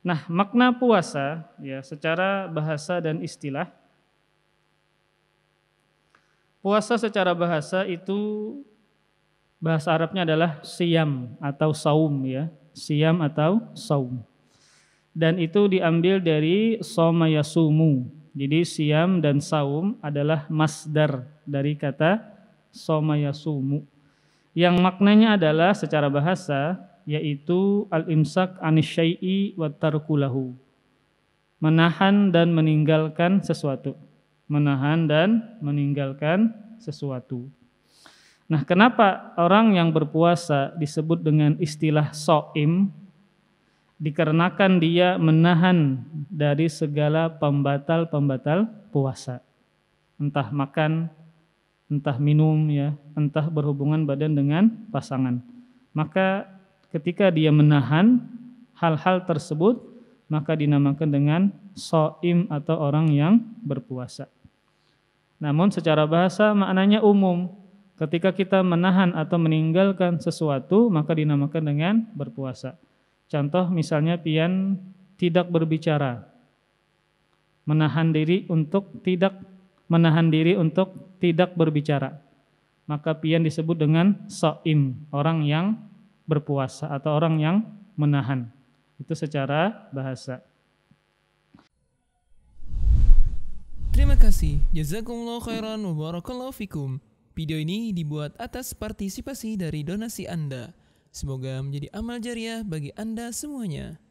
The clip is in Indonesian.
Nah, makna puasa ya secara bahasa dan istilah Puasa secara bahasa itu bahasa Arabnya adalah siam atau saum ya, siam atau saum. Dan itu diambil dari soma yasumu. Jadi siam dan saum adalah masdar dari kata soma yasumu. Yang maknanya adalah secara bahasa yaitu al-imsak anis wa tarkulahu. Menahan dan meninggalkan sesuatu. Menahan dan meninggalkan sesuatu. Nah, kenapa orang yang berpuasa disebut dengan istilah soim? Dikarenakan dia menahan dari segala pembatal-pembatal puasa. Entah makan, entah minum ya, entah berhubungan badan dengan pasangan. Maka ketika dia menahan hal-hal tersebut maka dinamakan dengan soim atau orang yang berpuasa. Namun secara bahasa maknanya umum. Ketika kita menahan atau meninggalkan sesuatu maka dinamakan dengan berpuasa. Contoh misalnya pian tidak berbicara. Menahan diri untuk tidak menahan diri untuk tidak berbicara. Maka pian disebut dengan soim, orang yang berpuasa atau orang yang menahan. Itu secara bahasa. Terima kasih. Jazakumullah khairan wa barakallahu fikum. Video ini dibuat atas partisipasi dari donasi Anda. Semoga menjadi amal jariah bagi Anda semuanya.